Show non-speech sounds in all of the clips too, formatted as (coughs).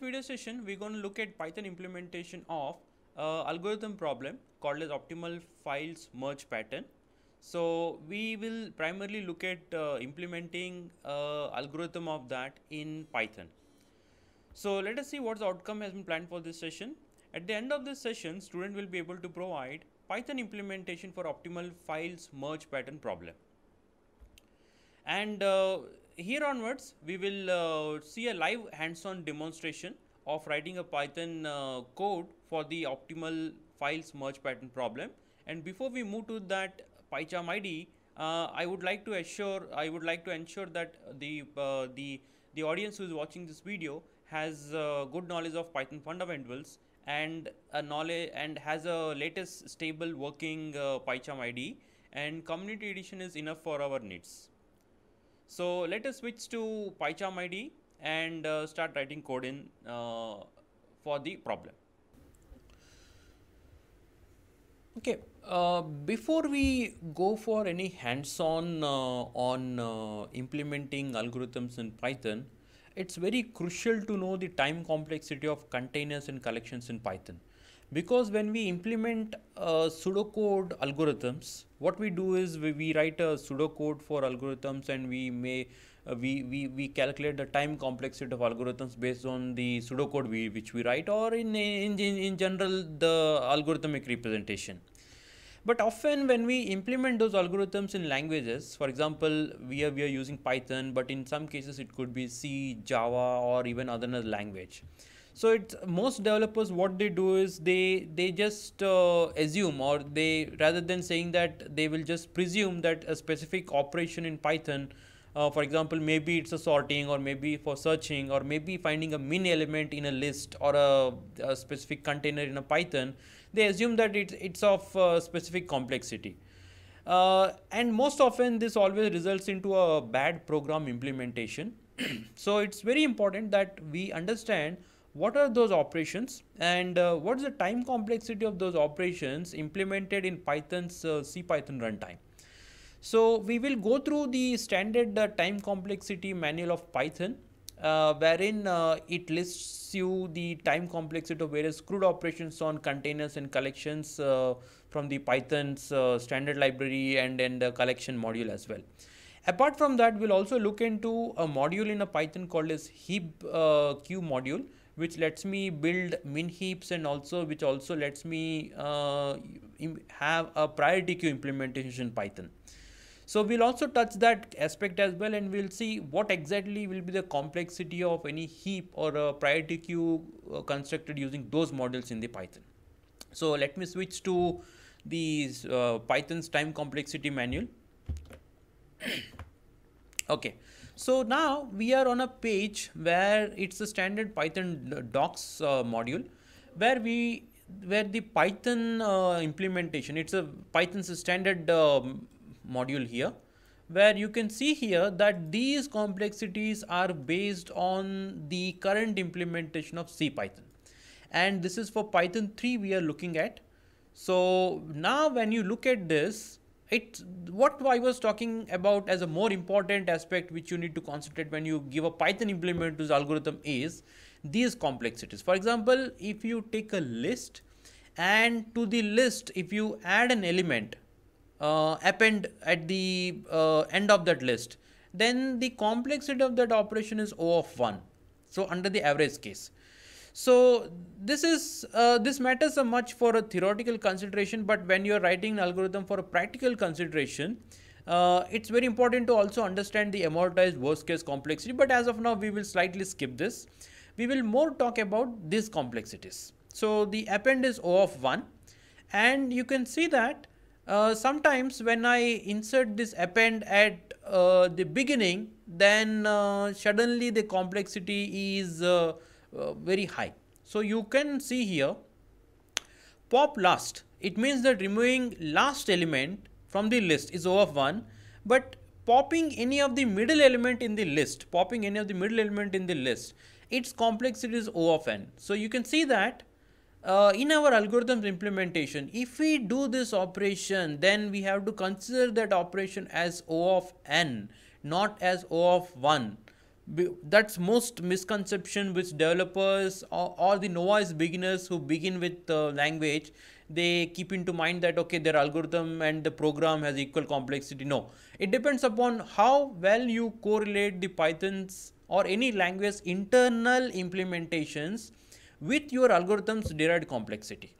video session, we're going to look at Python implementation of uh, algorithm problem called as optimal files merge pattern. So we will primarily look at uh, implementing uh, algorithm of that in Python. So let us see what the outcome has been planned for this session. At the end of this session, student will be able to provide Python implementation for optimal files merge pattern problem. And uh, here onwards, we will uh, see a live hands-on demonstration of writing a Python uh, code for the optimal files merge pattern problem. And before we move to that PyCharm ID, uh, I would like to assure I would like to ensure that the uh, the the audience who is watching this video has uh, good knowledge of Python fundamentals and a knowledge and has a latest stable working PyCharm ID and community edition is enough for our needs. So let us switch to PyCharm ID and uh, start writing code in uh, for the problem. Okay, uh, before we go for any hands-on uh, on uh, implementing algorithms in Python, it's very crucial to know the time complexity of containers and collections in Python because when we implement uh, pseudocode algorithms what we do is we, we write a pseudocode for algorithms and we may uh, we, we we calculate the time complexity of algorithms based on the pseudocode we, which we write or in in, in in general the algorithmic representation but often when we implement those algorithms in languages for example we are, we are using python but in some cases it could be c java or even other language so it's most developers what they do is they they just uh, assume or they rather than saying that they will just presume that a specific operation in Python, uh, for example, maybe it's a sorting or maybe for searching or maybe finding a min element in a list or a, a specific container in a Python, they assume that it, it's of uh, specific complexity. Uh, and most often this always results into a bad program implementation (clears throat) so it's very important that we understand what are those operations and uh, what is the time complexity of those operations implemented in Python's uh, CPython runtime. So we will go through the standard uh, time complexity manual of Python uh, wherein uh, it lists you the time complexity of various crude operations on containers and collections uh, from the Python's uh, standard library and then the collection module as well. Apart from that, we'll also look into a module in a Python called as heap queue module which lets me build min heaps and also which also lets me uh, have a priority queue implementation in Python. So we'll also touch that aspect as well and we'll see what exactly will be the complexity of any heap or a priority queue uh, constructed using those models in the Python. So let me switch to the uh, Python's time complexity manual. (coughs) okay. So now we are on a page where it's a standard Python docs uh, module where we where the Python uh, implementation, it's a Python's standard uh, module here where you can see here that these complexities are based on the current implementation of C Python. And this is for Python 3 we are looking at. So now when you look at this, it's what I was talking about as a more important aspect which you need to concentrate when you give a Python implement to the algorithm is these complexities. For example, if you take a list and to the list, if you add an element, uh, append at the uh, end of that list, then the complexity of that operation is O of 1. So under the average case. So this is uh, this matters so much for a theoretical consideration, but when you are writing an algorithm for a practical consideration, uh, it's very important to also understand the amortized worst case complexity. But as of now, we will slightly skip this. We will more talk about these complexities. So the append is O of 1 and you can see that uh, sometimes when I insert this append at uh, the beginning, then uh, suddenly the complexity is uh, uh, very high. So you can see here pop last. It means that removing last element from the list is O of 1 but popping any of the middle element in the list, popping any of the middle element in the list, its complexity is O of n. So you can see that uh, in our algorithms implementation, if we do this operation, then we have to consider that operation as O of n, not as O of 1 that's most misconception which developers or, or the novice beginners who begin with uh, language they keep into mind that okay their algorithm and the program has equal complexity no it depends upon how well you correlate the python's or any language internal implementations with your algorithm's derived complexity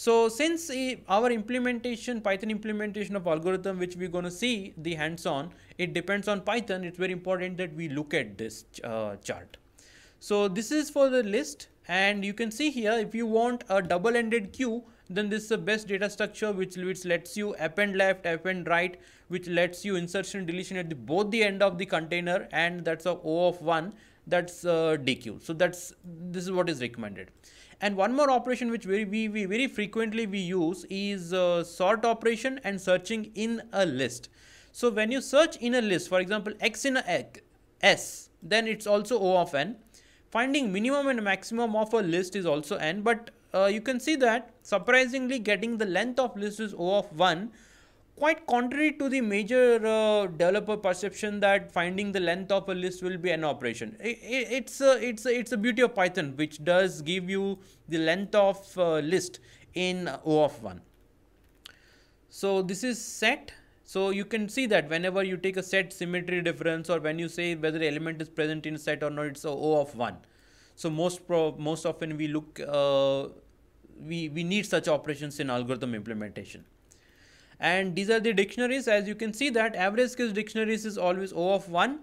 so since our implementation, Python implementation of algorithm, which we're going to see the hands-on, it depends on Python. It's very important that we look at this uh, chart. So this is for the list and you can see here, if you want a double-ended queue, then this is the best data structure which, which lets you append left, append right, which lets you insertion, deletion at the, both the end of the container and that's a O of 1, that's a uh, DQ. So that's this is what is recommended. And one more operation which we, we, we very frequently we use is uh, sort operation and searching in a list. So when you search in a list, for example, x in a egg, s, then it's also O of n. Finding minimum and maximum of a list is also n, but uh, you can see that surprisingly getting the length of list is O of 1 quite contrary to the major uh, developer perception that finding the length of a list will be an operation. It, it's a, uh, it's a, uh, it's a beauty of Python which does give you the length of uh, list in O of one. So this is set. So you can see that whenever you take a set symmetry difference or when you say whether element is present in set or not, it's O of one. So most pro most often we look uh, we we need such operations in algorithm implementation and these are the dictionaries as you can see that average case dictionaries is always O of 1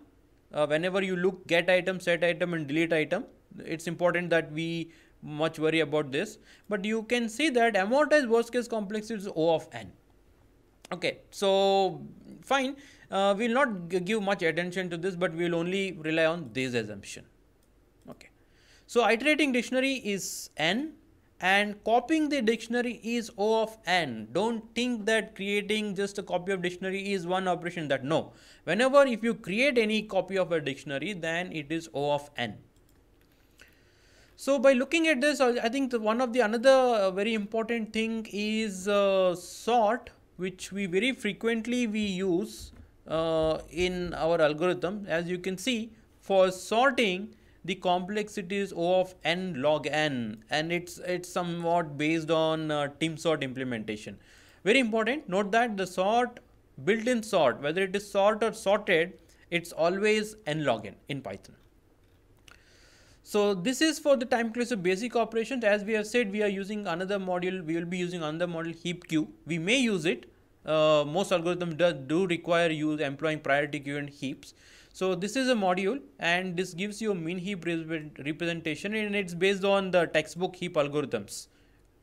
uh, whenever you look get item set item and delete item it's important that we much worry about this but you can see that amortized worst case complex is O of n okay so fine uh, we'll not give much attention to this but we'll only rely on this assumption okay so iterating dictionary is n and copying the dictionary is O of n. Don't think that creating just a copy of dictionary is one operation that no. Whenever if you create any copy of a dictionary then it is O of n. So by looking at this I think one of the another uh, very important thing is uh, sort which we very frequently we use uh, in our algorithm as you can see for sorting the complexity is O of n log n and it's it's somewhat based on uh, sort implementation. Very important, note that the sort, built-in sort, whether it is sort or sorted, it's always n log n in Python. So this is for the time cluster basic operations. As we have said, we are using another module. We will be using another model heap queue. We may use it. Uh, most algorithms do, do require use employing priority queue and heaps. So this is a module and this gives you a mean heap representation and it's based on the textbook heap algorithms.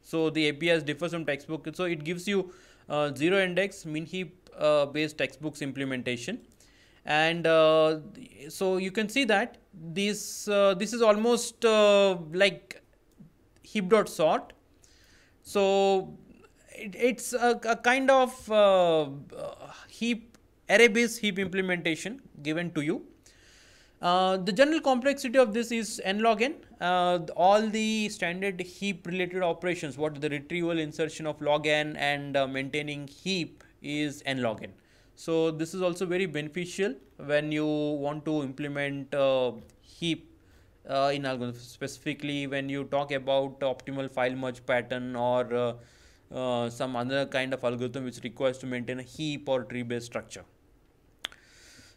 So the APIs differs from textbook. So it gives you uh, zero index mean heap uh, based textbooks implementation. And uh, so you can see that this uh, this is almost uh, like heap dot sort. So it, it's a, a, kind of uh, heap array-based heap implementation given to you. Uh, the general complexity of this is n log n. Uh, all the standard heap related operations, what the retrieval insertion of log n and uh, maintaining heap is n log n. So this is also very beneficial when you want to implement uh, heap uh, in algorithm, specifically when you talk about optimal file merge pattern or uh, some other kind of algorithm which requires to maintain a heap or tree based structure.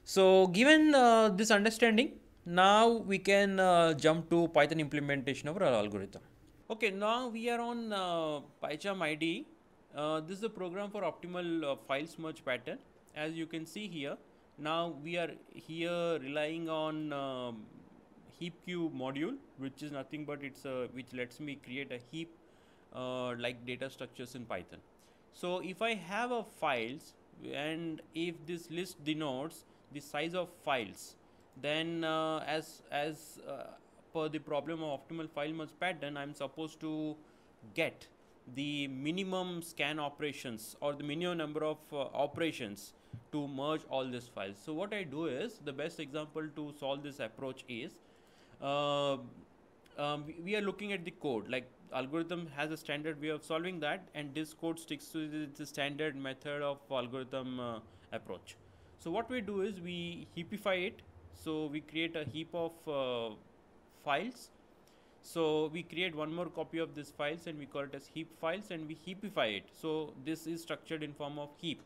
So given uh, this understanding, now we can uh, jump to Python implementation of our algorithm. Okay, now we are on uh, PyCharm IDE. Uh, this is a program for optimal uh, file merge pattern. As you can see here, now we are here relying on um, HeapQ module, which is nothing but it's a, which lets me create a heap uh, like data structures in Python. So if I have a files and if this list denotes the size of files then uh, as as uh, per the problem of optimal file merge pattern i'm supposed to get the minimum scan operations or the minimum number of uh, operations to merge all these files so what i do is the best example to solve this approach is uh, um, we are looking at the code like algorithm has a standard way of solving that and this code sticks to the, the standard method of algorithm uh, approach so what we do is we heapify it. So we create a heap of uh, files. So we create one more copy of these files and we call it as heap files and we heapify it. So this is structured in form of heap.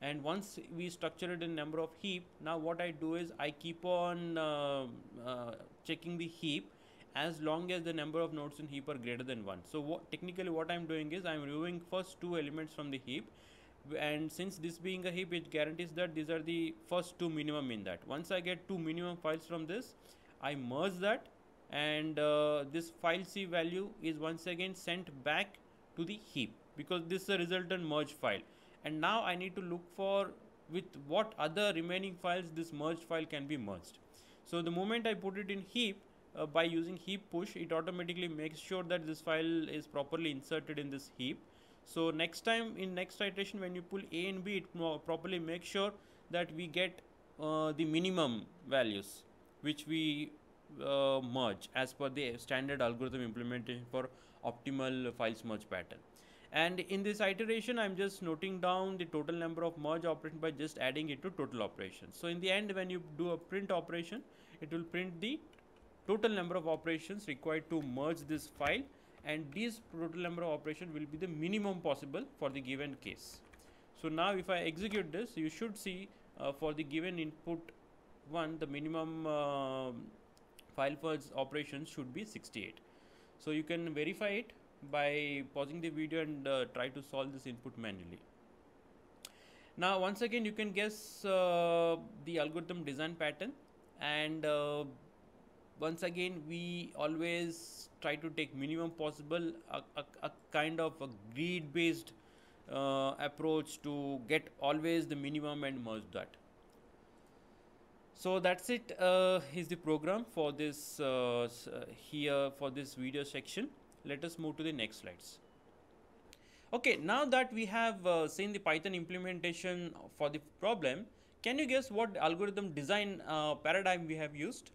And once we structure it in number of heap, now what I do is I keep on uh, uh, checking the heap as long as the number of nodes in heap are greater than 1. So what, technically what I'm doing is I'm removing first two elements from the heap and since this being a heap it guarantees that these are the first two minimum in that once i get two minimum files from this i merge that and uh, this file c value is once again sent back to the heap because this is a resultant merge file and now i need to look for with what other remaining files this merged file can be merged so the moment i put it in heap uh, by using heap push it automatically makes sure that this file is properly inserted in this heap so next time in next iteration when you pull a and b it properly make sure that we get uh, the minimum values which we uh, merge as per the standard algorithm implementation for optimal files merge pattern and in this iteration i'm just noting down the total number of merge operation by just adding it to total operations so in the end when you do a print operation it will print the total number of operations required to merge this file and this total number of operation will be the minimum possible for the given case. So now if I execute this you should see uh, for the given input 1 the minimum uh, file first operations should be 68. So you can verify it by pausing the video and uh, try to solve this input manually. Now once again you can guess uh, the algorithm design pattern and uh, once again we always try to take minimum possible a, a, a kind of a greed based uh, approach to get always the minimum and merge that so that's it uh, is the program for this uh, uh, here for this video section let us move to the next slides okay now that we have uh, seen the python implementation for the problem can you guess what algorithm design uh, paradigm we have used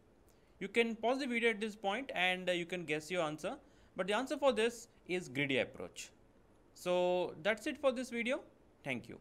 you can pause the video at this point and uh, you can guess your answer. But the answer for this is greedy approach. So that's it for this video. Thank you.